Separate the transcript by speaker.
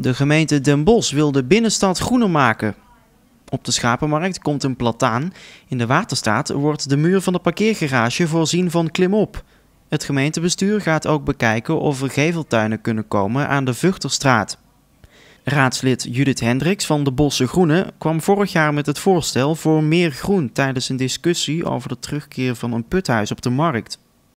Speaker 1: De gemeente Den Bosch wil de binnenstad groener maken. Op de Schapenmarkt komt een plataan. In de Waterstaat wordt de muur van de parkeergarage voorzien van klimop. Het gemeentebestuur gaat ook bekijken of er geveltuinen kunnen komen aan de Vuchterstraat. Raadslid Judith Hendricks van de Bosse Groene kwam vorig jaar met het voorstel voor meer groen tijdens een discussie over de terugkeer van een puthuis op de markt.